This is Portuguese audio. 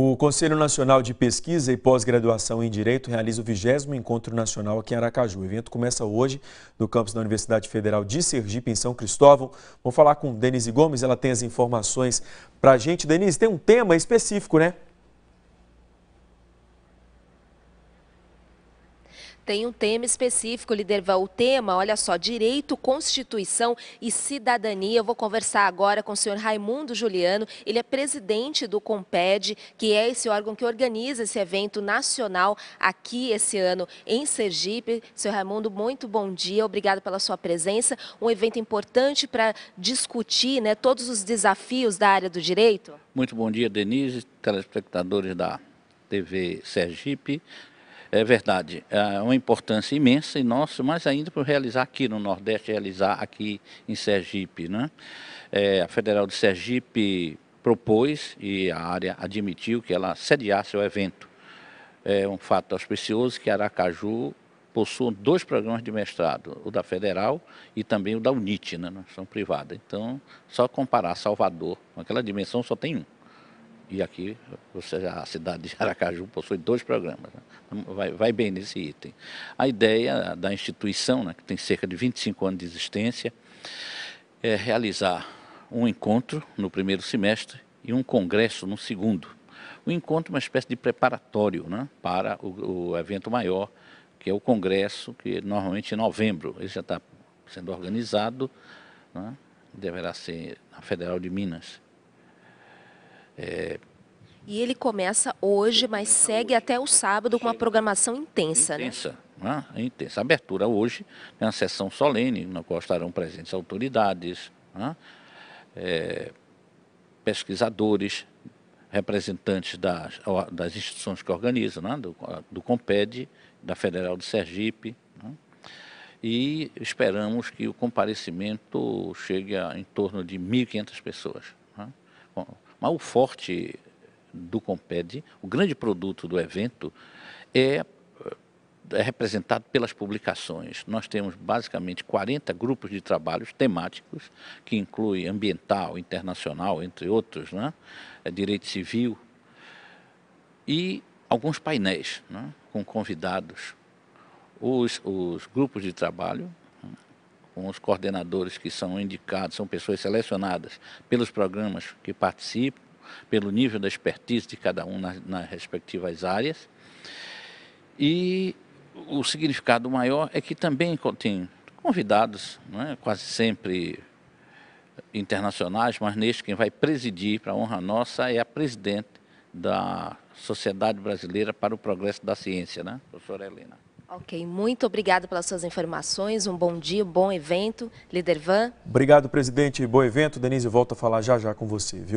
O Conselho Nacional de Pesquisa e Pós-Graduação em Direito realiza o 20 Encontro Nacional aqui em Aracaju. O evento começa hoje no campus da Universidade Federal de Sergipe, em São Cristóvão. Vou falar com Denise Gomes, ela tem as informações para a gente. Denise, tem um tema específico, né? Tem um tema específico, Liderva. O tema, olha só, direito, constituição e cidadania. Eu vou conversar agora com o senhor Raimundo Juliano. Ele é presidente do COMPED, que é esse órgão que organiza esse evento nacional aqui esse ano em Sergipe. Senhor Raimundo, muito bom dia. Obrigado pela sua presença. Um evento importante para discutir né, todos os desafios da área do direito. Muito bom dia, Denise, telespectadores da TV Sergipe é verdade, é uma importância imensa e nossa, mas ainda para realizar aqui no Nordeste, realizar aqui em Sergipe. Né? É, a Federal de Sergipe propôs e a área admitiu que ela sediasse o evento. É um fato auspicioso que Aracaju possui dois programas de mestrado, o da Federal e também o da UNIT, né, são privada. Então, só comparar Salvador com aquela dimensão, só tem um. E aqui, você, a cidade de Aracaju possui dois programas, né? vai, vai, bem nesse item. A ideia da instituição, né, que tem cerca de 25 anos de existência, é realizar um encontro no primeiro semestre e um congresso no segundo. O encontro é uma espécie de preparatório né, para o, o evento maior, que é o congresso, que normalmente é em novembro, ele já está sendo organizado, né, deverá ser na Federal de Minas é... E ele começa hoje, mas segue até o sábado com uma programação intensa, né? intensa. né? Né? intensa. Abertura hoje, é uma sessão solene, na qual estarão presentes autoridades, né? é, pesquisadores, representantes das, das instituições que organizam, né? do, do COMPED, da Federal de Sergipe. Né? E esperamos que o comparecimento chegue a em torno de 1.500 pessoas. Bom, né? Mas o forte do Comped, o grande produto do evento, é, é representado pelas publicações. Nós temos basicamente 40 grupos de trabalhos temáticos, que incluem ambiental, internacional, entre outros, né? É, direito civil, e alguns painéis né? com convidados. Os, os grupos de trabalho com os coordenadores que são indicados, são pessoas selecionadas pelos programas que participam, pelo nível da expertise de cada um nas, nas respectivas áreas. E o significado maior é que também tem convidados, é? quase sempre internacionais, mas neste quem vai presidir, para honra nossa, é a presidente da Sociedade Brasileira para o Progresso da Ciência, né, professora Helena. Ok, muito obrigado pelas suas informações, um bom dia, um bom evento. Líder Van. Obrigado, presidente. Bom evento. Denise, volta a falar já já com você, viu?